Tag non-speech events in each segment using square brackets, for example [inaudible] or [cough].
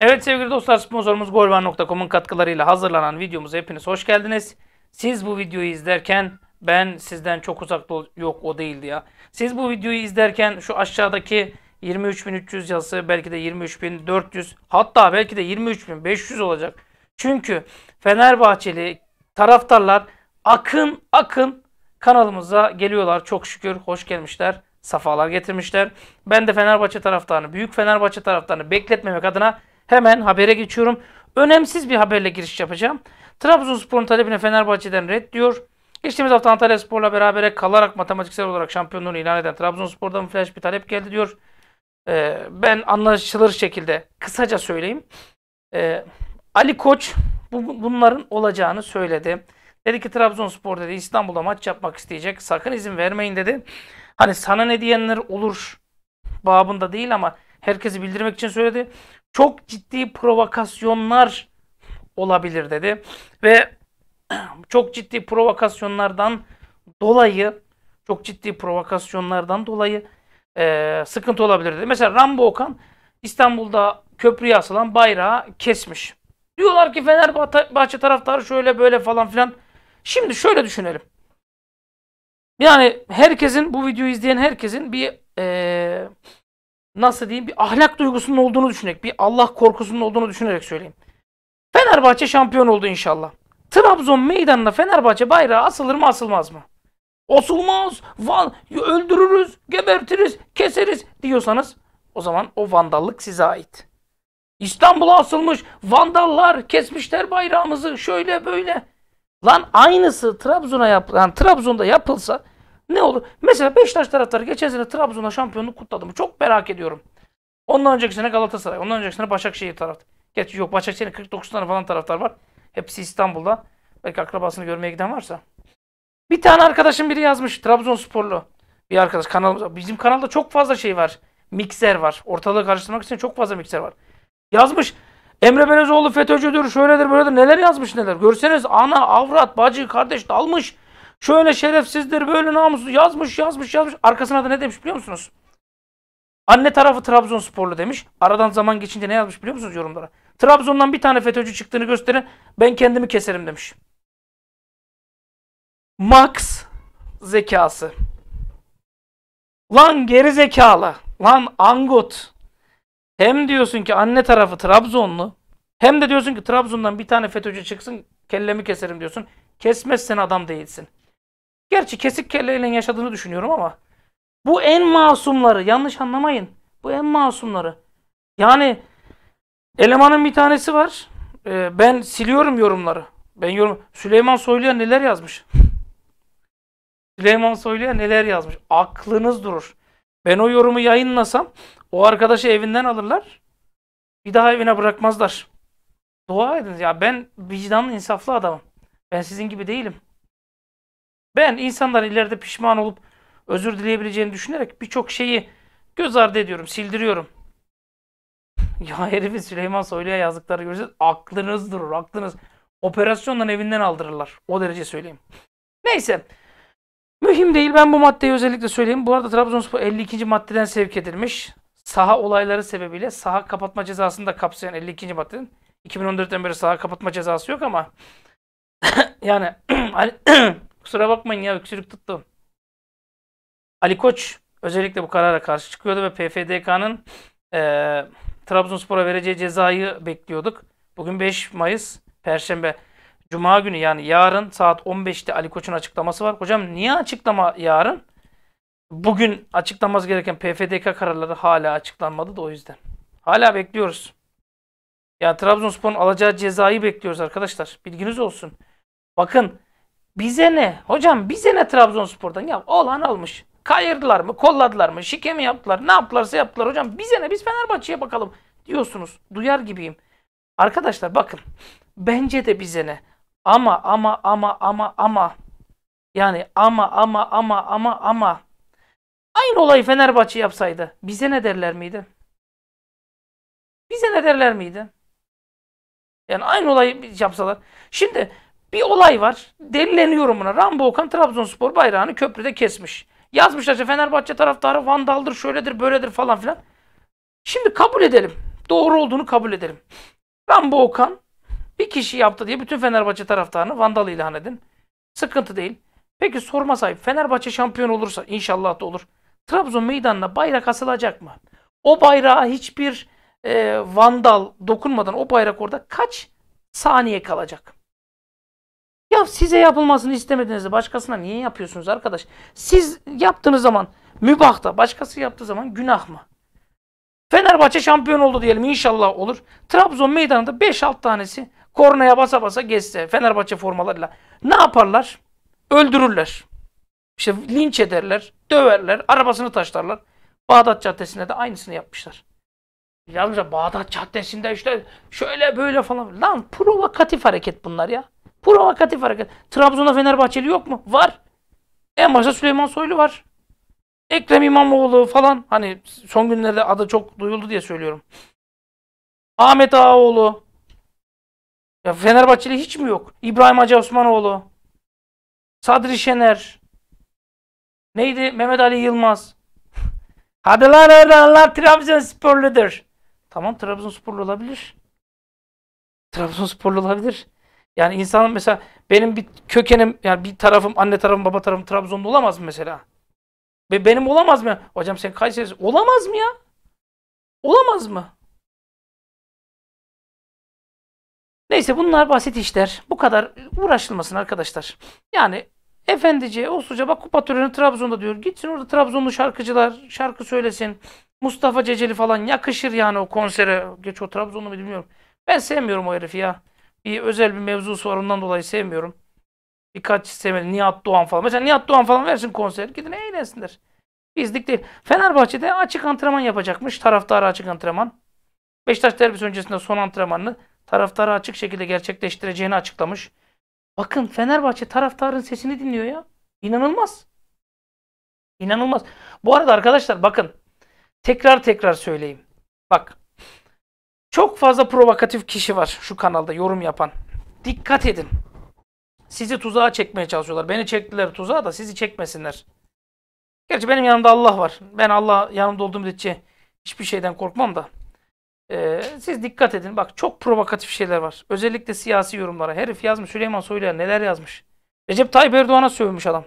Evet sevgili dostlar sponsorumuz golvan.com'un katkılarıyla hazırlanan videomuza hepiniz hoş geldiniz. Siz bu videoyu izlerken ben sizden çok uzakta yok o değildi ya. Siz bu videoyu izlerken şu aşağıdaki 23.300 yazısı belki de 23.400 hatta belki de 23.500 olacak. Çünkü Fenerbahçeli taraftarlar akın akın kanalımıza geliyorlar. Çok şükür hoş gelmişler. Safalar getirmişler. Ben de Fenerbahçe taraftarını, büyük Fenerbahçe taraftarını bekletmemek adına hemen habere geçiyorum. Önemsiz bir haberle giriş yapacağım. Trabzonspor'un talebine Fenerbahçe'den red diyor. Geçtiğimiz hafta Antalya Spor'la beraber kalarak matematiksel olarak şampiyonluğunu ilan eden Trabzonspor'dan flash bir talep geldi diyor. Ee, ben anlaşılır şekilde kısaca söyleyeyim. Ee, Ali Koç bu, bunların olacağını söyledi. Dedi ki Trabzonspor dedi İstanbul'da maç yapmak isteyecek. Sakın izin vermeyin dedi. Hani sana ne diyenler olur babında değil ama herkesi bildirmek için söyledi. Çok ciddi provokasyonlar olabilir dedi. Ve [clears throat] çok ciddi provokasyonlardan dolayı çok ciddi provokasyonlardan dolayı e, sıkıntı olabilir dedi. Mesela Rambo Okan İstanbul'da köprüye asılan bayrağı kesmiş. Diyorlar ki Fenerbahçe taraftarı şöyle böyle falan filan. Şimdi şöyle düşünelim. Yani herkesin bu videoyu izleyen herkesin bir ee, nasıl diyeyim bir ahlak duygusunun olduğunu düşünerek bir Allah korkusunun olduğunu düşünerek söyleyeyim. Fenerbahçe şampiyon oldu inşallah. Trabzon meydanına Fenerbahçe bayrağı asılır mı asılmaz mı? Asılmaz, van, öldürürüz, gebertiriz, keseriz diyorsanız o zaman o vandallık size ait. İstanbul'a asılmış vandallar kesmişler bayrağımızı şöyle böyle. Lan aynısı Trabzon'a yap yani Trabzon'da yapılsa ne olur? Mesela Beşiktaş taraftarı geçen sene Trabzon'da şampiyonluk kutladı mı? Çok merak ediyorum. Ondan önceki sene Galatasaray, ondan önceki sene Başakşehir taraftarı. Gerçi yok Başakşehir'in 49 tane falan taraftar var. Hepsi İstanbul'da. Belki akrabasını görmeye giden varsa. Bir tane arkadaşım biri yazmış. Trabzonsporlu bir arkadaş kanalımızda. Bizim kanalda çok fazla şey var. Mikser var. Ortalığı karıştırmak için çok fazla mikser var. Yazmış. Emre Belezoğlu FETÖ'cüdür, şöyledir, böyledir. Neler yazmış neler. Görseniz ana, avrat, bacı, kardeş dalmış. Şöyle şerefsizdir, böyle namussuz. Yazmış, yazmış, yazmış. Arkasına da ne demiş biliyor musunuz? Anne tarafı Trabzonsporlu demiş. Aradan zaman geçince ne yazmış biliyor musunuz yorumlara? Trabzon'dan bir tane FETÖ'cü çıktığını gösterin. Ben kendimi keserim demiş. Max zekası. Lan geri zekalı. Lan angot. Hem diyorsun ki anne tarafı Trabzonlu. Hem de diyorsun ki Trabzon'dan bir tane FETÖ'cü çıksın kellemi keserim diyorsun. Kesmezsen adam değilsin. Gerçi kesik kelleyle yaşadığını düşünüyorum ama bu en masumları yanlış anlamayın. Bu en masumları. Yani elemanın bir tanesi var. Ee, ben siliyorum yorumları. Ben yorum Süleyman Soylu'ya neler yazmış? [laughs] Süleyman Soylu'ya neler yazmış? Aklınız durur. Ben o yorumu yayınlasam o arkadaşı evinden alırlar. Bir daha evine bırakmazlar. Dua edin. Ya ben vicdanlı insaflı adamım. Ben sizin gibi değilim. Ben insanlar ileride pişman olup özür dileyebileceğini düşünerek birçok şeyi göz ardı ediyorum, sildiriyorum. [laughs] Ya herifin Süleyman Soylu'ya yazdıkları görürseniz aklınız durur, aklınız. Operasyondan evinden aldırırlar. O derece söyleyeyim. Neyse. Mühim değil. Ben bu maddeyi özellikle söyleyeyim. Bu arada Trabzonspor 52. maddeden sevk edilmiş saha olayları sebebiyle saha kapatma cezasını da kapsayan 52. maddenin 2014'ten beri saha kapatma cezası yok ama [coughs] yani [coughs] [coughs] kusura bakmayın ya öksürük tuttu. Ali Koç özellikle bu karara karşı çıkıyordu ve PFDK'nın e, Trabzonspor'a vereceği cezayı bekliyorduk. Bugün 5 Mayıs Perşembe Cuma günü yani yarın saat 15'te Ali Koç'un açıklaması var. Hocam niye açıklama yarın? bugün açıklanması gereken PFDK kararları hala açıklanmadı da o yüzden. Hala bekliyoruz. Ya Trabzonspor'un alacağı cezayı bekliyoruz arkadaşlar. Bilginiz olsun. Bakın bize ne? Hocam bize ne Trabzonspor'dan? Ya olan almış Kayırdılar mı? Kolladılar mı? Şike mi yaptılar? Ne yaptılarsa yaptılar. Hocam bize ne? Biz Fenerbahçe'ye bakalım diyorsunuz. Duyar gibiyim. Arkadaşlar bakın. Bence de bize ne? Ama ama ama ama ama. Yani ama ama ama ama ama. Aynı olayı Fenerbahçe yapsaydı bize ne derler miydi? Bize ne derler miydi? Yani aynı olayı yapsalar. Şimdi bir olay var. Delileniyorum buna. Rambo Okan Trabzonspor bayrağını köprüde kesmiş. Yazmışlar işte Fenerbahçe taraftarı vandaldır, şöyledir, böyledir falan filan. Şimdi kabul edelim. Doğru olduğunu kabul edelim. Rambo Okan bir kişi yaptı diye bütün Fenerbahçe taraftarını vandal ilan edin. Sıkıntı değil. Peki sorma sahip Fenerbahçe şampiyon olursa inşallah da olur. Trabzon meydanına bayrak asılacak mı? O bayrağa hiçbir e, vandal dokunmadan o bayrak orada kaç saniye kalacak? Ya size yapılmasını istemediğinizde başkasına niye yapıyorsunuz arkadaş? Siz yaptığınız zaman mübah da başkası yaptığı zaman günah mı? Fenerbahçe şampiyon oldu diyelim inşallah olur. Trabzon meydanında 5-6 tanesi kornaya basa basa geçse Fenerbahçe formalarıyla ne yaparlar? Öldürürler. İşte linç ederler, döverler, arabasını taşlarlar. Bağdat Caddesi'nde de aynısını yapmışlar. Yalnızca Bağdat Caddesi'nde işte şöyle böyle falan. Lan provokatif hareket bunlar ya. Provokatif hareket. Trabzon'da Fenerbahçeli yok mu? Var. En başta Süleyman Soylu var. Ekrem İmamoğlu falan. Hani son günlerde adı çok duyuldu diye söylüyorum. Ahmet Ağaoğlu. Ya Fenerbahçeli hiç mi yok? İbrahim Hacı Osmanoğlu. Sadri Şener. Neydi? Mehmet Ali Yılmaz. Hadi lan oradan lan Trabzonsporludur. Tamam Trabzonsporlu olabilir. Trabzonsporlu olabilir. Yani insanın mesela benim bir kökenim yani bir tarafım anne tarafım baba tarafım Trabzonlu olamaz mı mesela? Ve benim olamaz mı? Hocam sen Kayseri olamaz mı ya? Olamaz mı? Neyse bunlar basit işler. Bu kadar uğraşılmasın arkadaşlar. Yani Efendici Usluca bak kupa töreni Trabzon'da diyor. Gitsin orada Trabzonlu şarkıcılar şarkı söylesin. Mustafa Ceceli falan yakışır yani o konsere. Geç o Trabzonlu mu bilmiyorum. Ben sevmiyorum o herifi ya. Bir özel bir mevzusu var ondan dolayı sevmiyorum. Birkaç sevmedi. Nihat Doğan falan. Mesela Nihat Doğan falan versin konser. Gidin eğlensinler. Bizlik değil. Fenerbahçe'de açık antrenman yapacakmış. Taraftarı açık antrenman. Beşiktaş derbisi öncesinde son antrenmanını taraftarı açık şekilde gerçekleştireceğini açıklamış. Bakın Fenerbahçe taraftarın sesini dinliyor ya. İnanılmaz. İnanılmaz. Bu arada arkadaşlar bakın. Tekrar tekrar söyleyeyim. Bak. Çok fazla provokatif kişi var şu kanalda yorum yapan. Dikkat edin. Sizi tuzağa çekmeye çalışıyorlar. Beni çektiler tuzağa da sizi çekmesinler. Gerçi benim yanımda Allah var. Ben Allah yanımda olduğum müddetçe hiçbir şeyden korkmam da. Ee, siz dikkat edin. Bak çok provokatif şeyler var. Özellikle siyasi yorumlara. Herif yazmış Süleyman Soylu'ya neler yazmış. Recep Tayyip Erdoğan'a sövmüş adam.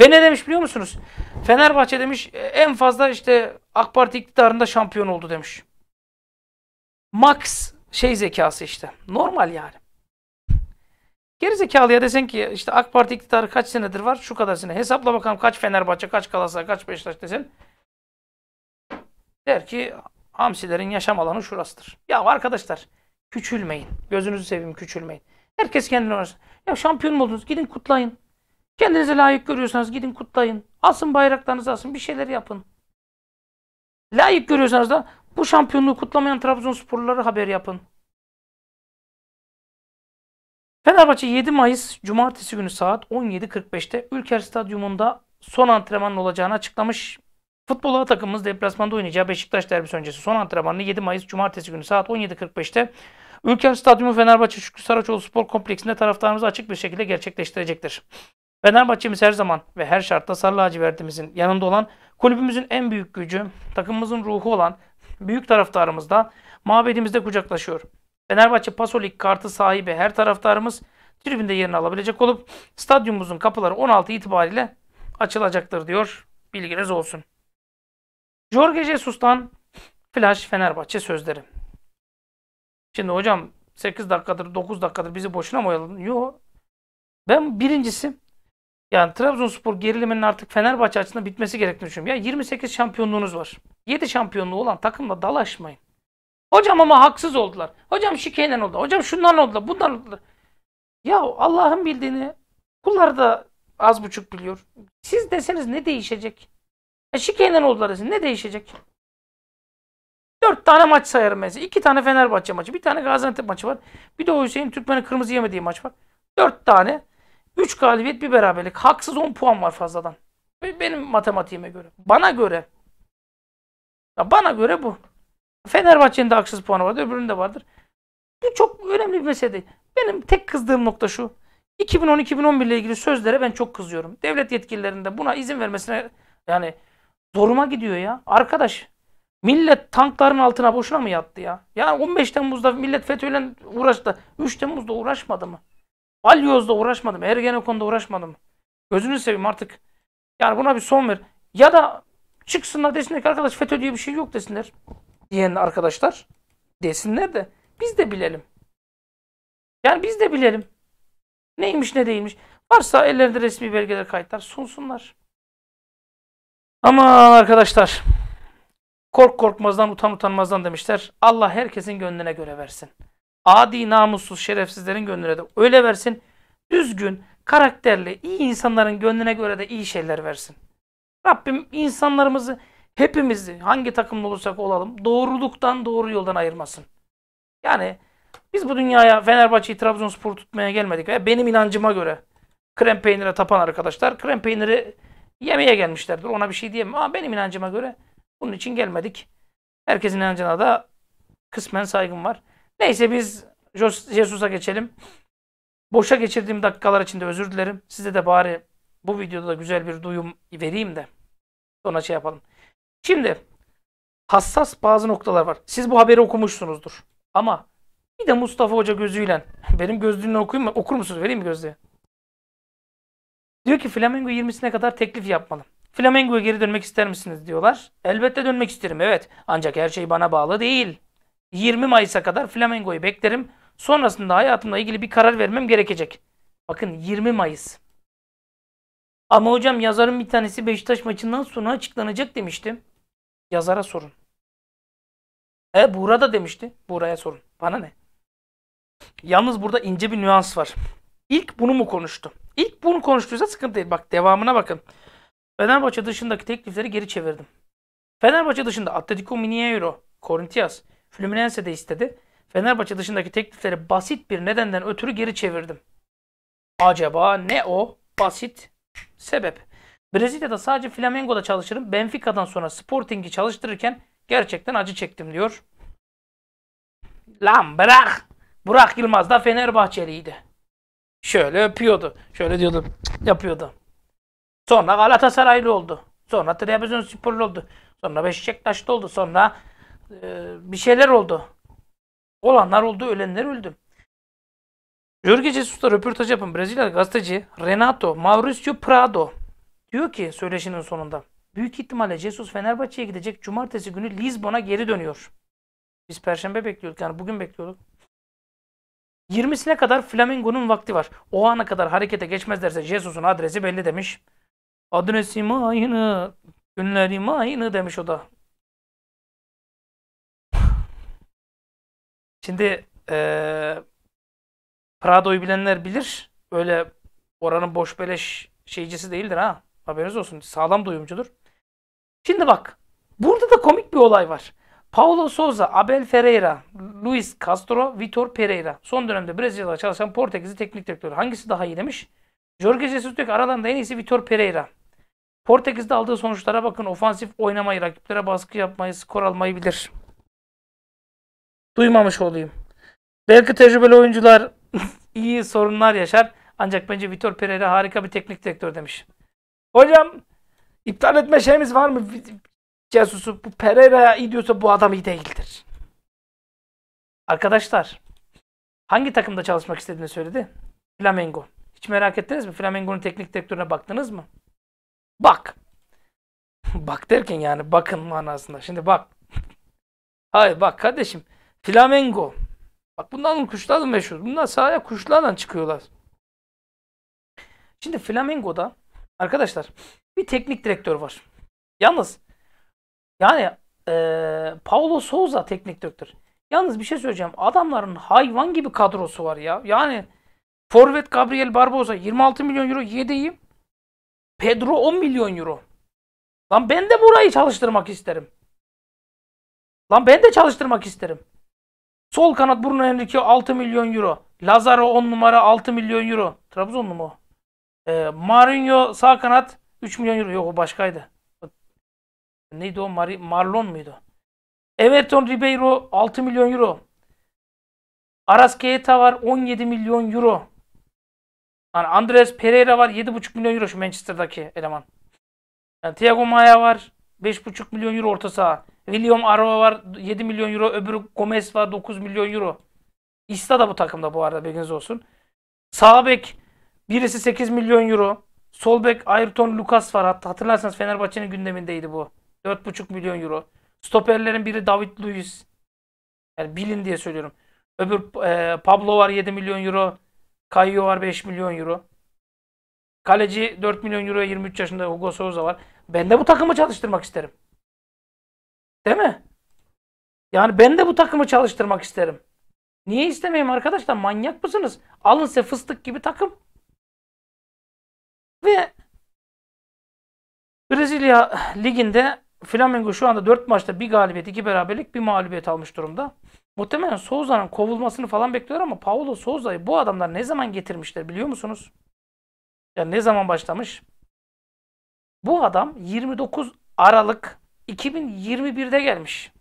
Ve ne demiş biliyor musunuz? Fenerbahçe demiş e, en fazla işte AK Parti iktidarında şampiyon oldu demiş. Max şey zekası işte. Normal yani. Geri zekalıya desen ki işte AK Parti iktidarı kaç senedir var? Şu kadar sene. Hesapla bakalım kaç Fenerbahçe, kaç Galatasaray, kaç Beşiktaş desen. Der ki hamsilerin yaşam alanı şurasıdır. Ya arkadaşlar küçülmeyin. Gözünüzü seveyim küçülmeyin. Herkes kendine uğraşsın. Ya şampiyon mu oldunuz? Gidin kutlayın. Kendinize layık görüyorsanız gidin kutlayın. Asın bayraklarınızı asın. Bir şeyler yapın. Layık görüyorsanız da bu şampiyonluğu kutlamayan Trabzonsporluları haber yapın. Fenerbahçe 7 Mayıs Cumartesi günü saat 17.45'te Ülker Stadyumunda son antrenmanın olacağını açıklamış. Futbol takımımız deplasmanda oynayacağı Beşiktaş derbisi öncesi son antrenmanını 7 Mayıs Cumartesi günü saat 17.45'te Ülker Stadyumu Fenerbahçe Şükrü Saraçoğlu Spor Kompleksinde taraftarımızı açık bir şekilde gerçekleştirecektir. Fenerbahçe'miz her zaman ve her şartta Sarı Lacivert'imizin yanında olan, kulübümüzün en büyük gücü, takımımızın ruhu olan büyük taraftarımızla mabedimizde kucaklaşıyor. Fenerbahçe Pasolik kartı sahibi her taraftarımız tribünde yerini alabilecek olup stadyumumuzun kapıları 16 itibariyle açılacaktır diyor. Bilginiz olsun. Jorge Jesus'tan Flash Fenerbahçe sözleri. Şimdi hocam 8 dakikadır 9 dakikadır bizi boşuna mı oyaladın? Yok. Ben birincisi yani Trabzonspor geriliminin artık Fenerbahçe açısından bitmesi gerektiğini düşünüyorum. Ya 28 şampiyonluğunuz var. 7 şampiyonluğu olan takımla dalaşmayın. Hocam ama haksız oldular. Hocam şikayeten oldu. Hocam şunlar oldu, bunlar oldu. Ya Allah'ın bildiğini kullar da az buçuk biliyor. Siz deseniz ne değişecek? E şikeyden oldular desin. Ne değişecek? Dört tane maç sayarım ben size. İki tane Fenerbahçe maçı. Bir tane Gaziantep maçı var. Bir de o Hüseyin Türkmen'in kırmızı yemediği maç var. Dört tane. Üç galibiyet bir beraberlik. Haksız on puan var fazladan. Benim matematiğime göre. Bana göre. Ya bana göre bu. Fenerbahçe'nin de haksız puanı vardır. Öbürünün de vardır. Bu çok önemli bir mesele değil. Benim tek kızdığım nokta şu. 2010-2011 ile ilgili sözlere ben çok kızıyorum. Devlet yetkililerinde buna izin vermesine yani Zoruma gidiyor ya. Arkadaş millet tankların altına boşuna mı yattı ya? Ya 15 Temmuz'da millet FETÖ'yle uğraştı. 3 Temmuz'da uğraşmadı mı? Balyoz'da uğraşmadı mı? Ergenekon'da uğraşmadı mı? Gözünü seveyim artık. Yani buna bir son ver. Ya da çıksınlar desinler ki arkadaş FETÖ diye bir şey yok desinler. Diyen arkadaşlar desinler de biz de bilelim. Yani biz de bilelim. Neymiş ne değilmiş. Varsa ellerinde resmi belgeler kayıtlar sunsunlar. Aman arkadaşlar. Kork korkmazdan utan utanmazdan demişler. Allah herkesin gönlüne göre versin. Adi namussuz şerefsizlerin gönlüne de öyle versin. Düzgün, karakterli, iyi insanların gönlüne göre de iyi şeyler versin. Rabbim insanlarımızı hepimizi hangi takımda olursak olalım doğruluktan doğru yoldan ayırmasın. Yani biz bu dünyaya Fenerbahçe'yi Trabzonspor tutmaya gelmedik. Benim inancıma göre krem peynire tapan arkadaşlar krem peyniri Yemeğe gelmişlerdir. Ona bir şey diyemem. Ama benim inancıma göre bunun için gelmedik. Herkesin inancına da kısmen saygım var. Neyse biz Jesus'a geçelim. Boşa geçirdiğim dakikalar için de özür dilerim. Size de bari bu videoda da güzel bir duyum vereyim de sonra şey yapalım. Şimdi hassas bazı noktalar var. Siz bu haberi okumuşsunuzdur. Ama bir de Mustafa Hoca gözüyle [laughs] benim gözlüğümle okuyayım mı? Okur musunuz? Vereyim mi gözlüğü? Diyor ki Flamengo 20'sine kadar teklif yapmalı. Flamengo'ya geri dönmek ister misiniz diyorlar. Elbette dönmek isterim evet. Ancak her şey bana bağlı değil. 20 Mayıs'a kadar Flamengo'yu beklerim. Sonrasında hayatımla ilgili bir karar vermem gerekecek. Bakın 20 Mayıs. Ama hocam yazarın bir tanesi Beşiktaş maçından sonra açıklanacak demişti. Yazara sorun. E burada demişti. buraya sorun. Bana ne? Yalnız burada ince bir nüans var. İlk bunu mu konuştu? İlk bunu konuştuysa sıkıntı değil. Bak devamına bakın. Fenerbahçe dışındaki teklifleri geri çevirdim. Fenerbahçe dışında Atletico Mineiro, Corinthians, Fluminense de istedi. Fenerbahçe dışındaki teklifleri basit bir nedenden ötürü geri çevirdim. Acaba ne o basit sebep? Brezilya'da sadece Flamengo'da çalışırım. Benfica'dan sonra Sporting'i çalıştırırken gerçekten acı çektim diyor. Lan bırak. Burak Yılmaz da Fenerbahçeliydi. Şöyle öpüyordu. Şöyle diyordu. Yapıyordu. Sonra Galatasaraylı oldu. Sonra Trabzonsporlu oldu. Sonra Beşiktaşlı oldu. Sonra e, bir şeyler oldu. Olanlar oldu, ölenler öldü. Jorge Jesus'ta röportaj yapın Brezilyalı gazeteci Renato Mauricio Prado diyor ki söyleşinin sonunda büyük ihtimalle Jesus Fenerbahçe'ye gidecek cumartesi günü Lisbon'a geri dönüyor. Biz perşembe bekliyorduk yani bugün bekliyorduk. 20'sine kadar Flamingo'nun vakti var. O ana kadar harekete geçmezlerse Jesus'un adresi belli demiş. Adresim aynı, günlerim aynı demiş o da. Şimdi ee, Prado'yu bilenler bilir. Böyle oranın boş beleş şeycisi değildir ha. Haberiniz olsun. Sağlam duyumcudur. Şimdi bak. Burada da komik bir olay var. Paulo Souza, Abel Ferreira, Luis Castro, Vitor Pereira. Son dönemde Brezilya'da çalışan Portekizli teknik direktör. Hangisi daha iyi demiş? Jorge Jesus diyor ki aralarında en iyisi Vitor Pereira. Portekiz'de aldığı sonuçlara bakın. Ofansif oynamayı, rakiplere baskı yapmayı, skor almayı bilir. Duymamış olayım. Belki tecrübeli oyuncular [laughs] iyi sorunlar yaşar. Ancak bence Vitor Pereira harika bir teknik direktör demiş. Hocam iptal etme şeyimiz var mı? casusu bu Pereira iyi diyorsa bu adam iyi değildir. Arkadaşlar hangi takımda çalışmak istediğini söyledi? Flamengo. Hiç merak ettiniz mi? Flamengo'nun teknik direktörüne baktınız mı? Bak. [laughs] bak derken yani bakın manasında. Şimdi bak. [laughs] Hayır bak kardeşim. Flamengo. Bak bunların kuşları meşhur. Bunlar sahaya kuşlarla çıkıyorlar. Şimdi Flamengo'da arkadaşlar bir teknik direktör var. Yalnız yani e, Paulo Souza teknik direktör. Yalnız bir şey söyleyeceğim. Adamların hayvan gibi kadrosu var ya. Yani Forvet Gabriel Barbosa 26 milyon euro yedeği. Pedro 10 milyon euro. Lan ben de burayı çalıştırmak isterim. Lan ben de çalıştırmak isterim. Sol kanat Bruno Henrique 6 milyon euro. Lazaro 10 numara 6 milyon euro. Trabzonlu mu o? Ee, Marinho sağ kanat 3 milyon euro. Yok o başkaydı. Neydi o? Mar Marlon muydu? Everton Ribeiro 6 milyon euro. Aras Keita var 17 milyon euro. Yani Andres Pereira var 7,5 milyon euro şu Manchester'daki eleman. Yani Thiago Maia var 5,5 milyon euro orta saha. William Arva var 7 milyon euro. Öbürü Gomez var 9 milyon euro. İsta da bu takımda bu arada bilginiz olsun. Sağ bek birisi 8 milyon euro. Sol bek Ayrton Lucas var. Hatta hatırlarsanız Fenerbahçe'nin gündemindeydi bu. 4,5 milyon euro. Stoperlerin biri David Luiz. Yani bilin diye söylüyorum. Öbür e, Pablo var 7 milyon euro. Caio var 5 milyon euro. Kaleci 4 milyon euroya 23 yaşında Hugo Souza var. Ben de bu takımı çalıştırmak isterim. Değil mi? Yani ben de bu takımı çalıştırmak isterim. Niye istemeyeyim arkadaşlar? Manyak mısınız? Alın size fıstık gibi takım. Ve Brezilya liginde Flamengo şu anda 4 maçta bir galibiyet, iki beraberlik, bir mağlubiyet almış durumda. Muhtemelen Souza'nın kovulmasını falan bekliyor ama Paulo Souza'yı bu adamlar ne zaman getirmişler biliyor musunuz? Yani ne zaman başlamış? Bu adam 29 Aralık 2021'de gelmiş.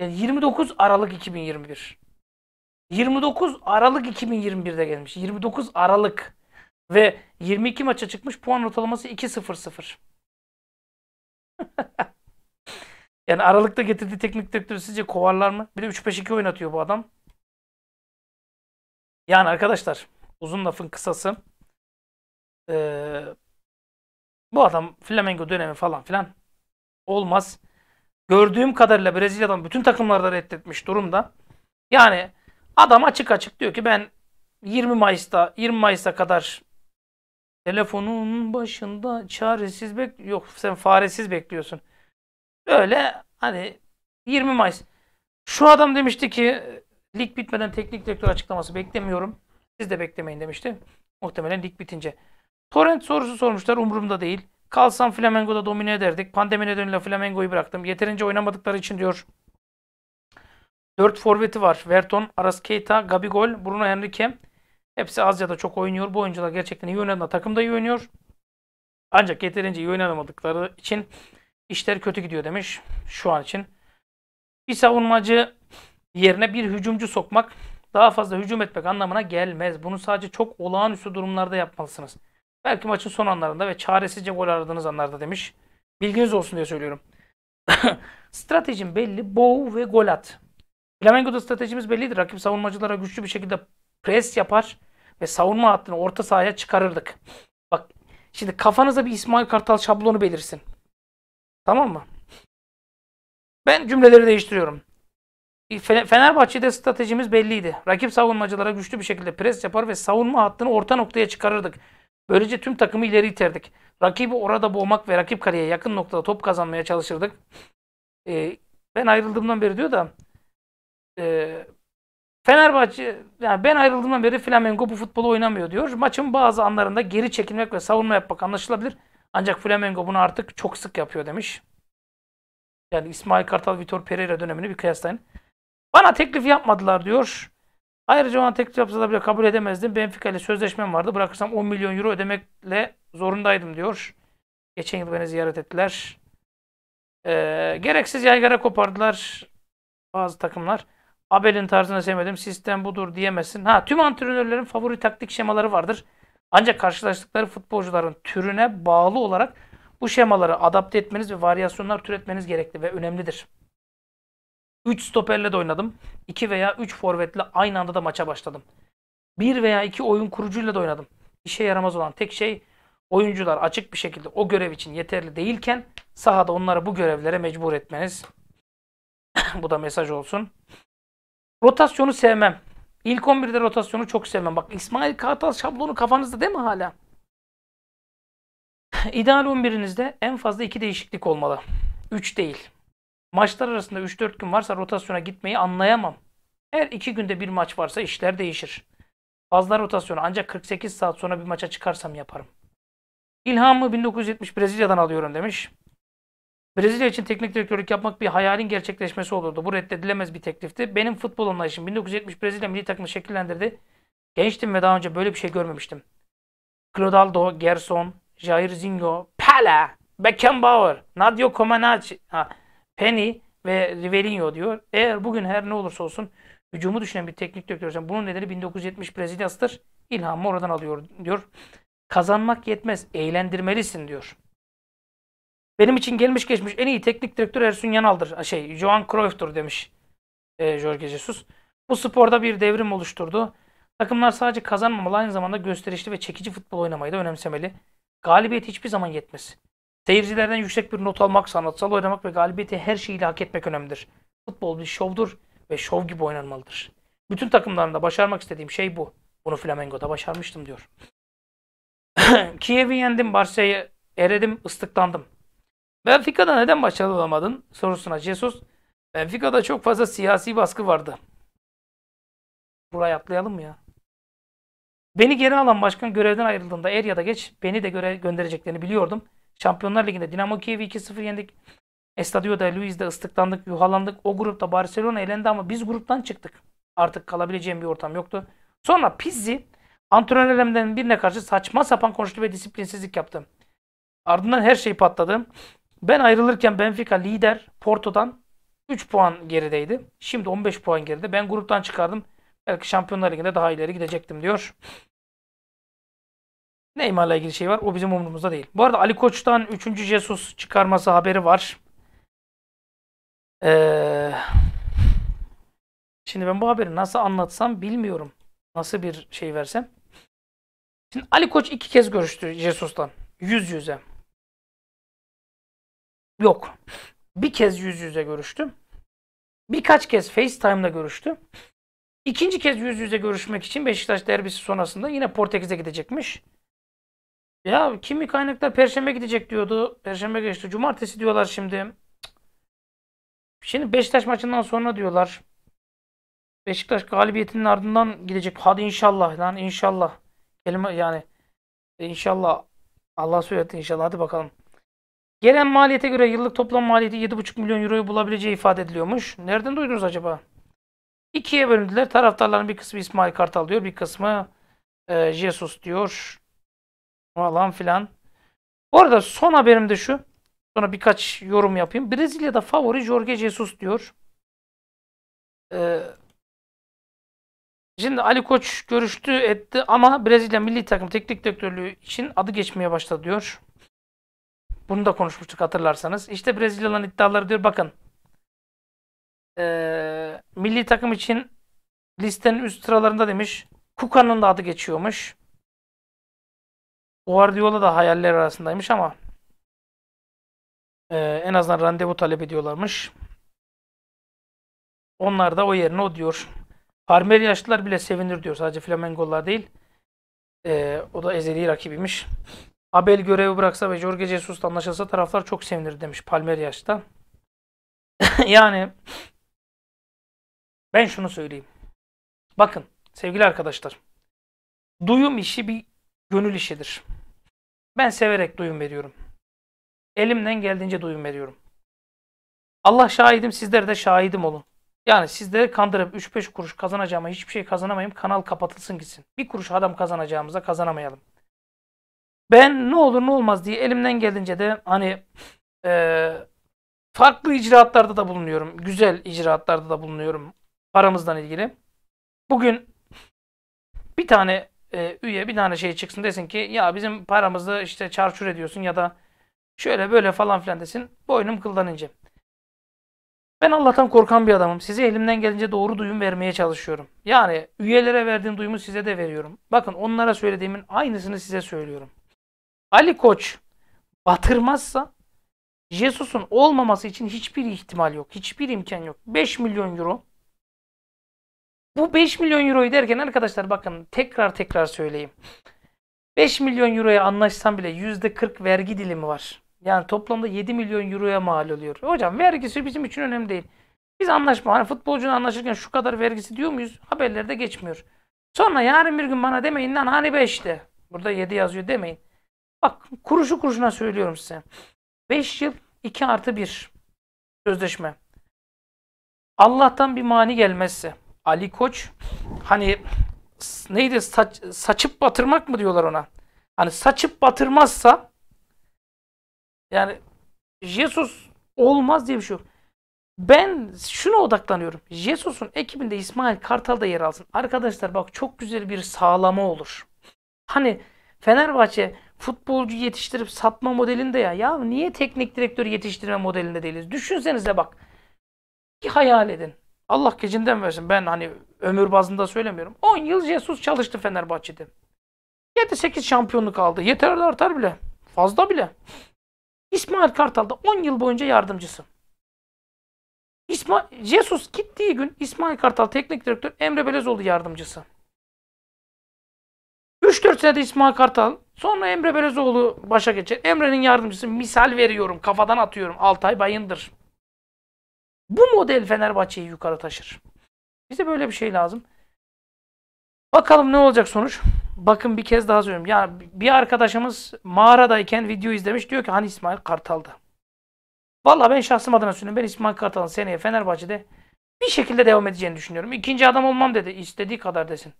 Yani 29 Aralık 2021. 29 Aralık 2021'de gelmiş. 29 Aralık. Ve 22 maça çıkmış puan ortalaması 2-0-0. [laughs] yani Aralık'ta getirdiği teknik direktörü sizce kovarlar mı? Bir de 3-5-2 oynatıyor bu adam. Yani arkadaşlar uzun lafın kısası. Ee, bu adam Flamengo dönemi falan filan olmaz. Gördüğüm kadarıyla Brezilya'dan bütün takımlarda reddetmiş durumda. Yani adam açık açık diyor ki ben 20 Mayıs'ta 20 Mayıs'a kadar Telefonun başında çaresiz bek yok sen faresiz bekliyorsun. öyle hani 20 Mayıs. Şu adam demişti ki lig bitmeden teknik direktör açıklaması beklemiyorum. Siz de beklemeyin demişti. Muhtemelen lig bitince. Torrent sorusu sormuşlar umurumda değil. Kalsam Flamengo'da domine ederdik. Pandemi nedeniyle Flamengo'yu bıraktım. Yeterince oynamadıkları için diyor. 4 forveti var. Verton, Aras Keita, Gabigol, Bruno Henrique, Hepsi az ya da çok oynuyor. Bu oyuncular gerçekten iyi oynadı. Takım da iyi oynuyor. Ancak yeterince iyi oynamadıkları için işler kötü gidiyor demiş şu an için. Bir savunmacı yerine bir hücumcu sokmak daha fazla hücum etmek anlamına gelmez. Bunu sadece çok olağanüstü durumlarda yapmalısınız. Belki maçın son anlarında ve çaresizce gol aradığınız anlarda demiş. Bilginiz olsun diye söylüyorum. [laughs] Stratejim belli. Bow ve gol at. Flamengo'da stratejimiz belliydi. Rakip savunmacılara güçlü bir şekilde pres yapar ve savunma hattını orta sahaya çıkarırdık. Bak şimdi kafanıza bir İsmail Kartal şablonu belirsin. Tamam mı? Ben cümleleri değiştiriyorum. Fenerbahçe'de stratejimiz belliydi. Rakip savunmacılara güçlü bir şekilde pres yapar ve savunma hattını orta noktaya çıkarırdık. Böylece tüm takımı ileri iterdik. Rakibi orada boğmak ve rakip kaleye yakın noktada top kazanmaya çalışırdık. Ee, ben ayrıldığımdan beri diyor da e, Fenerbahçe, yani ben ayrıldığımdan beri Flamengo bu futbolu oynamıyor diyor. Maçın bazı anlarında geri çekilmek ve savunma yapmak anlaşılabilir. Ancak Flamengo bunu artık çok sık yapıyor demiş. Yani İsmail Kartal, Vitor Pereira dönemini bir kıyaslayın. Bana teklif yapmadılar diyor. Ayrıca ona teklif yapsa da bile kabul edemezdim. Benfica ile sözleşmem vardı. Bırakırsam 10 milyon euro ödemekle zorundaydım diyor. Geçen yıl beni ziyaret ettiler. Ee, gereksiz yaygara kopardılar bazı takımlar. Abel'in tarzını sevmedim. Sistem budur diyemezsin. Ha tüm antrenörlerin favori taktik şemaları vardır. Ancak karşılaştıkları futbolcuların türüne bağlı olarak bu şemaları adapte etmeniz ve varyasyonlar türetmeniz gerekli ve önemlidir. 3 stoperle de oynadım. 2 veya 3 forvetle aynı anda da maça başladım. 1 veya 2 oyun kurucuyla da oynadım. İşe yaramaz olan tek şey oyuncular açık bir şekilde o görev için yeterli değilken sahada onları bu görevlere mecbur etmeniz. [coughs] bu da mesaj olsun. Rotasyonu sevmem. İlk 11'de rotasyonu çok sevmem. Bak İsmail Kartal şablonu kafanızda değil mi hala? [laughs] İdeal 11'inizde en fazla 2 değişiklik olmalı. 3 değil. Maçlar arasında 3-4 gün varsa rotasyona gitmeyi anlayamam. Eğer 2 günde bir maç varsa işler değişir. Fazla rotasyonu ancak 48 saat sonra bir maça çıkarsam yaparım. İlhamı 1970 Brezilya'dan alıyorum demiş. Brezilya için teknik direktörlük yapmak bir hayalin gerçekleşmesi olurdu. Bu reddedilemez bir teklifti. Benim futbol anlayışım 1970 Brezilya milli takımı şekillendirdi. Gençtim ve daha önce böyle bir şey görmemiştim. Clodaldo, Gerson, Jair Zinho, Pele, Beckenbauer, Nadio Comaneci, Penny ve Rivelinho diyor. Eğer bugün her ne olursa olsun hücumu düşünen bir teknik direktörsen bunun nedeni 1970 Brezilya'sıdır. İlhamı oradan alıyor diyor. Kazanmak yetmez, eğlendirmelisin diyor. Benim için gelmiş geçmiş en iyi teknik direktör Ersun Yanal'dır. Şey, Johan Cruyff'tur demiş e, Jorge Jesus. Bu sporda bir devrim oluşturdu. Takımlar sadece kazanmamalı aynı zamanda gösterişli ve çekici futbol oynamayı da önemsemeli. Galibiyet hiçbir zaman yetmez. Seyircilerden yüksek bir not almak, sanatsal oynamak ve galibiyeti her şeyiyle hak etmek önemlidir. Futbol bir şovdur ve şov gibi oynanmalıdır. Bütün takımlarında başarmak istediğim şey bu. Bunu Flamengo'da başarmıştım diyor. [clears throat] Kiev'i yendim, Barça'yı eredim, ıslıklandım. Benfica'da neden başarılı olamadın sorusuna Jesus, Benfica'da çok fazla siyasi baskı vardı. Buraya atlayalım mı ya? Beni geri alan başkan görevden ayrıldığında er ya da geç beni de göre göndereceklerini biliyordum. Şampiyonlar Ligi'nde Dinamo Kiev'i 2-0 yendik. Estadio'da Luiz'de ıslıklandık, yuhalandık. O grupta Barcelona elendi ama biz gruptan çıktık. Artık kalabileceğim bir ortam yoktu. Sonra Pizzi antrenörlerimden birine karşı saçma sapan konuştu ve disiplinsizlik yaptı. Ardından her şey patladı. Ben ayrılırken Benfica lider Porto'dan 3 puan gerideydi. Şimdi 15 puan geride. Ben gruptan çıkardım. Belki Şampiyonlar Ligi'nde daha ileri gidecektim diyor. Neymar'la ilgili şey var. O bizim umurumuzda değil. Bu arada Ali Koç'tan 3. Jesus çıkarması haberi var. Ee, şimdi ben bu haberi nasıl anlatsam bilmiyorum. Nasıl bir şey versem. Şimdi Ali Koç iki kez görüştü Jesus'tan. Yüz yüze. Yok. Bir kez yüz yüze görüştüm. Birkaç kez FaceTime'da görüştüm. İkinci kez yüz yüze görüşmek için Beşiktaş derbisi sonrasında yine Portekiz'e gidecekmiş. Ya kimi kaynaklar Perşembe gidecek diyordu. Perşembe geçti. Cumartesi diyorlar şimdi. Şimdi Beşiktaş maçından sonra diyorlar. Beşiktaş galibiyetinin ardından gidecek. Hadi inşallah lan inşallah. Kelime yani inşallah Allah söyletti inşallah. Hadi bakalım. Gelen maliyete göre yıllık toplam maliyeti 7,5 milyon euroyu bulabileceği ifade ediliyormuş. Nereden duydunuz acaba? İkiye bölündüler. Taraftarların bir kısmı İsmail Kartal diyor. Bir kısmı e, Jesus diyor. Falan filan. Bu arada son haberim de şu. Sonra birkaç yorum yapayım. Brezilya'da favori Jorge Jesus diyor. Ee, şimdi Ali Koç görüştü etti ama Brezilya milli takım teknik direktörlüğü için adı geçmeye başladı diyor. Bunu da konuşmuştuk hatırlarsanız. İşte Brezilya'nın iddiaları diyor bakın. Ee, milli takım için listenin üst sıralarında demiş. Kuka'nın da adı geçiyormuş. Guardiola da hayaller arasındaymış ama e, en azından randevu talep ediyorlarmış. Onlar da o yerine o diyor. Parmeri yaşlılar bile sevinir diyor. Sadece Flamengolular değil. E, o da ezeli rakibiymiş. Abel görevi bıraksa ve Jorge Jesus anlaşılsa taraflar çok sevinir demiş Palmeias'ta. [laughs] yani ben şunu söyleyeyim. Bakın sevgili arkadaşlar. Duyum işi bir gönül işidir. Ben severek duyum veriyorum. Elimden geldiğince duyum veriyorum. Allah şahidim sizler de şahidim olun. Yani sizleri kandırıp 3-5 kuruş kazanacağıma hiçbir şey kazanamayayım. Kanal kapatılsın gitsin. Bir kuruş adam kazanacağımıza kazanamayalım ben ne olur ne olmaz diye elimden geldiğince de hani e, farklı icraatlarda da bulunuyorum. Güzel icraatlarda da bulunuyorum paramızdan ilgili. Bugün bir tane e, üye bir tane şey çıksın desin ki ya bizim paramızı işte çarçur ediyorsun ya da şöyle böyle falan filan desin. Boynum kıldan ince. Ben Allah'tan korkan bir adamım. Size elimden gelince doğru duyum vermeye çalışıyorum. Yani üyelere verdiğim duyumu size de veriyorum. Bakın onlara söylediğimin aynısını size söylüyorum. Ali Koç batırmazsa Jesus'un olmaması için hiçbir ihtimal yok. Hiçbir imkan yok. 5 milyon euro. Bu 5 milyon euroyu derken arkadaşlar bakın tekrar tekrar söyleyeyim. 5 milyon euroya anlaşsam bile %40 vergi dilimi var. Yani toplamda 7 milyon euroya mal oluyor. Hocam vergisi bizim için önemli değil. Biz anlaşma hani futbolcuyla anlaşırken şu kadar vergisi diyor muyuz? Haberlerde geçmiyor. Sonra yarın bir gün bana demeyin lan hani 5'te. Burada 7 yazıyor demeyin. Bak kuruşu kuruşuna söylüyorum size. 5 yıl 2 artı 1 sözleşme. Allah'tan bir mani gelmezse Ali Koç hani neydi saç, saçıp batırmak mı diyorlar ona? Hani saçıp batırmazsa yani Jesus olmaz diye bir şey yok. Ben şuna odaklanıyorum. Jesus'un ekibinde İsmail Kartal da yer alsın. Arkadaşlar bak çok güzel bir sağlama olur. Hani Fenerbahçe futbolcu yetiştirip satma modelinde ya. Ya niye teknik direktör yetiştirme modelinde değiliz? Düşünsenize bak. Bir hayal edin. Allah gecinden versin. Ben hani ömür bazında söylemiyorum. 10 yıl Jesus çalıştı Fenerbahçe'de. 7-8 şampiyonluk aldı. Yeter de artar bile. Fazla bile. İsmail Kartal da 10 yıl boyunca yardımcısı. İsmail, Jesus gittiği gün İsmail Kartal teknik direktör Emre Belezoğlu yardımcısı. 3-4 senede İsmail Kartal. Sonra Emre Belezoğlu başa geçer. Emre'nin yardımcısı misal veriyorum. Kafadan atıyorum. Altay Bayındır. Bu model Fenerbahçe'yi yukarı taşır. Bize böyle bir şey lazım. Bakalım ne olacak sonuç. Bakın bir kez daha söylüyorum. Ya bir arkadaşımız mağaradayken video izlemiş. Diyor ki hani İsmail Kartal'da. Valla ben şahsım adına söylüyorum. Ben İsmail Kartal'ın seneye Fenerbahçe'de bir şekilde devam edeceğini düşünüyorum. İkinci adam olmam dedi. İstediği kadar desin.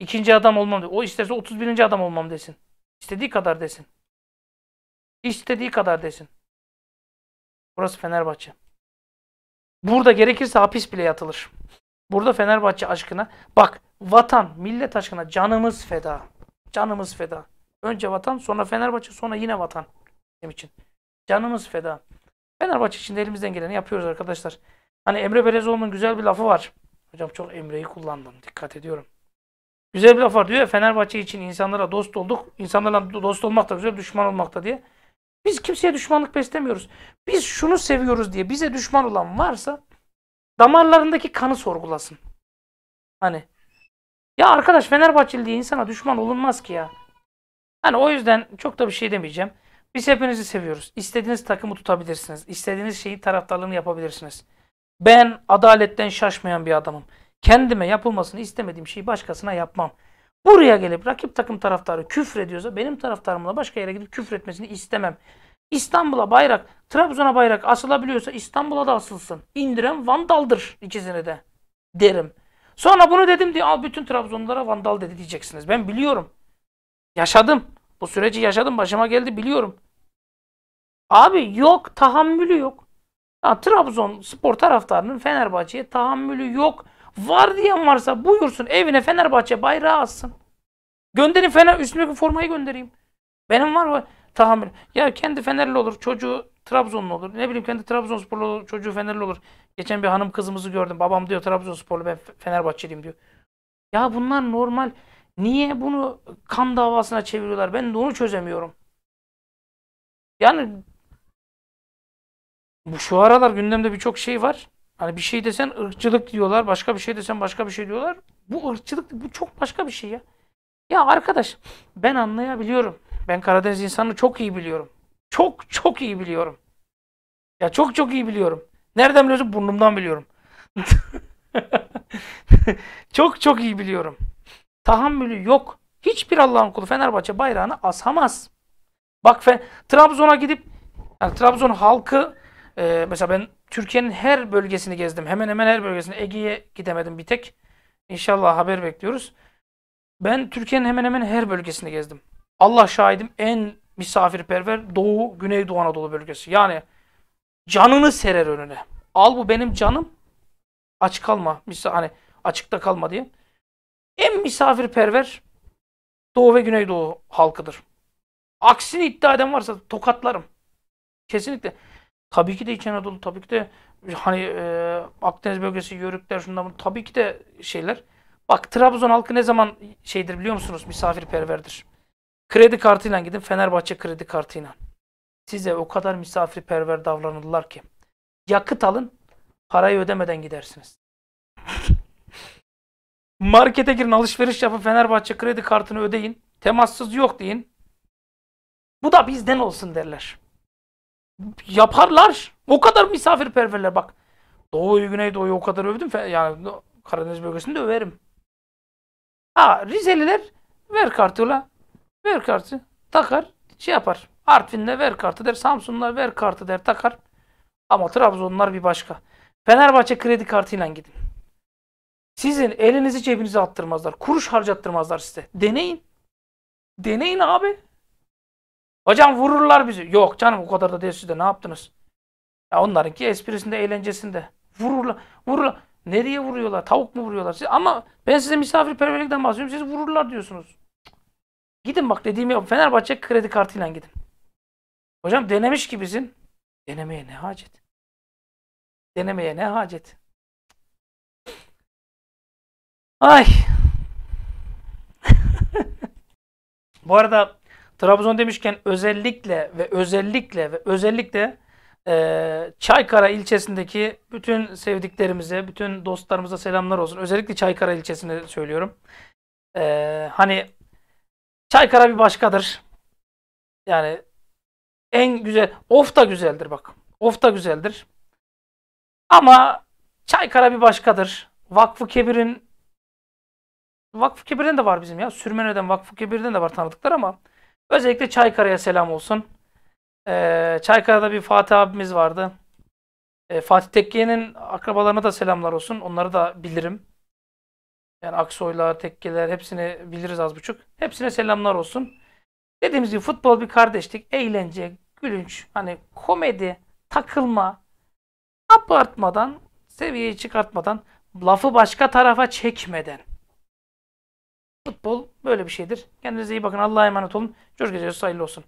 İkinci adam olmam. diyor. O isterse 31. adam olmam desin. İstediği kadar desin. İstediği kadar desin. Burası Fenerbahçe. Burada gerekirse hapis bile yatılır. Burada Fenerbahçe aşkına bak vatan, millet aşkına canımız feda. Canımız feda. Önce vatan, sonra Fenerbahçe, sonra yine vatan. Benim için. Canımız feda. Fenerbahçe için de elimizden geleni yapıyoruz arkadaşlar. Hani Emre Belezoğlu'nun güzel bir lafı var. Hocam çok Emre'yi kullandım. Dikkat ediyorum. Güzel bir laf var diyor Fenerbahçe için insanlara dost olduk. İnsanlarla dost olmak da güzel, düşman olmak da diye. Biz kimseye düşmanlık beslemiyoruz. Biz şunu seviyoruz diye bize düşman olan varsa damarlarındaki kanı sorgulasın. Hani ya arkadaş Fenerbahçeli diye insana düşman olunmaz ki ya. Hani o yüzden çok da bir şey demeyeceğim. Biz hepinizi seviyoruz. İstediğiniz takımı tutabilirsiniz. İstediğiniz şeyin taraftarlığını yapabilirsiniz. Ben adaletten şaşmayan bir adamım. Kendime yapılmasını istemediğim şeyi başkasına yapmam. Buraya gelip rakip takım taraftarı küfür ediyorsa benim taraftarımla başka yere gidip küfür etmesini istemem. İstanbul'a bayrak, Trabzon'a bayrak asılabiliyorsa İstanbul'a da asılsın. İndiren vandaldır ikisini de derim. Sonra bunu dedim diye al bütün Trabzonlulara vandal dedi diyeceksiniz. Ben biliyorum. Yaşadım. Bu süreci yaşadım. Başıma geldi biliyorum. Abi yok tahammülü yok. Ya, Trabzon spor taraftarının Fenerbahçe'ye tahammülü yok. Var diyen varsa buyursun evine Fenerbahçe bayrağı assın. Gönderin Fener üstündeki formayı göndereyim. Benim var mı tahammül? Ya kendi Fenerli olur, çocuğu Trabzonlu olur. Ne bileyim kendi Trabzonsporlu olur, çocuğu Fenerli olur. Geçen bir hanım kızımızı gördüm. Babam diyor Trabzonsporlu ben Fenerbahçeliyim diyor. Ya bunlar normal. Niye bunu kan davasına çeviriyorlar? Ben de onu çözemiyorum. Yani bu şu aralar gündemde birçok şey var. Hani bir şey desen ırkçılık diyorlar, başka bir şey desen başka bir şey diyorlar. Bu ırkçılık, bu çok başka bir şey ya. Ya arkadaş, ben anlayabiliyorum. Ben Karadeniz insanını çok iyi biliyorum. Çok çok iyi biliyorum. Ya çok çok iyi biliyorum. Nereden biliyorsun? Burnumdan biliyorum. [laughs] çok çok iyi biliyorum. Tahammülü yok. Hiçbir Allah'ın kulu Fenerbahçe bayrağını asamaz. Bak Trabzon'a gidip yani Trabzon halkı e, mesela ben Türkiye'nin her bölgesini gezdim. Hemen hemen her bölgesini. Ege'ye gidemedim bir tek. İnşallah haber bekliyoruz. Ben Türkiye'nin hemen hemen her bölgesini gezdim. Allah şahidim en misafirperver Doğu, Güneydoğu Anadolu bölgesi. Yani canını serer önüne. Al bu benim canım. Aç kalma. hani açıkta kalma diye. En misafirperver Doğu ve Güneydoğu halkıdır. Aksini iddia eden varsa tokatlarım. Kesinlikle. Tabii ki de İç Anadolu, tabii ki de hani e, Akdeniz bölgesi, Yörükler, şunlar bunu. Tabii ki de şeyler. Bak Trabzon halkı ne zaman şeydir biliyor musunuz? Misafirperverdir. Kredi kartıyla gidin Fenerbahçe kredi kartıyla. Size o kadar misafirperver davranırlar ki. Yakıt alın, parayı ödemeden gidersiniz. [laughs] Markete girin, alışveriş yapın, Fenerbahçe kredi kartını ödeyin. Temassız yok deyin. Bu da bizden olsun derler yaparlar. O kadar misafirperverler bak. Doğu'yu, Güneydoğu'yu o kadar övdüm. Yani Karadeniz bölgesinde överim. Ha Rizeliler ver kartı ula. Ver kartı. Takar. Şey yapar. Artvin'de ver kartı der. Samsunlar ver kartı der. Takar. Ama Trabzonlar bir başka. Fenerbahçe kredi kartıyla gidin. Sizin elinizi cebinize attırmazlar. Kuruş harcattırmazlar size. Deneyin. Deneyin abi. Hocam vururlar bizi. Yok canım o kadar da değil siz de ne yaptınız? Ya onlarınki esprisinde eğlencesinde. Vururlar. Vururlar. Nereye vuruyorlar? Tavuk mu vuruyorlar? Siz, ama ben size misafirperverlikten bahsediyorum. Siz vururlar diyorsunuz. Gidin bak dediğimi yapın. Fenerbahçe kredi kartıyla gidin. Hocam denemiş gibisin. Denemeye ne hacet? Denemeye ne hacet? Ay. [laughs] Bu arada Trabzon demişken özellikle ve özellikle ve özellikle e, Çaykara ilçesindeki bütün sevdiklerimize, bütün dostlarımıza selamlar olsun. Özellikle Çaykara ilçesini söylüyorum. E, hani Çaykara bir başkadır. Yani en güzel, of da güzeldir bak. Of da güzeldir. Ama Çaykara bir başkadır. Vakfı Kebir'in Vakfı Kebir'den de var bizim ya. Sürmenö'den Vakfı Kebir'den de var tanıdıklar ama Özellikle Çaykara'ya selam olsun. Ee, Çaykara'da bir Fatih abimiz vardı. Ee, Fatih Tekke'nin akrabalarına da selamlar olsun. Onları da bilirim. Yani Aksoylar, Tekkeler hepsini biliriz az buçuk. Hepsine selamlar olsun. Dediğimiz gibi futbol bir kardeşlik. Eğlence, gülünç, hani komedi, takılma, abartmadan, seviyeyi çıkartmadan, lafı başka tarafa çekmeden Futbol böyle bir şeydir. Kendinize iyi bakın. Allah'a emanet olun. Coşku sayılı olsun.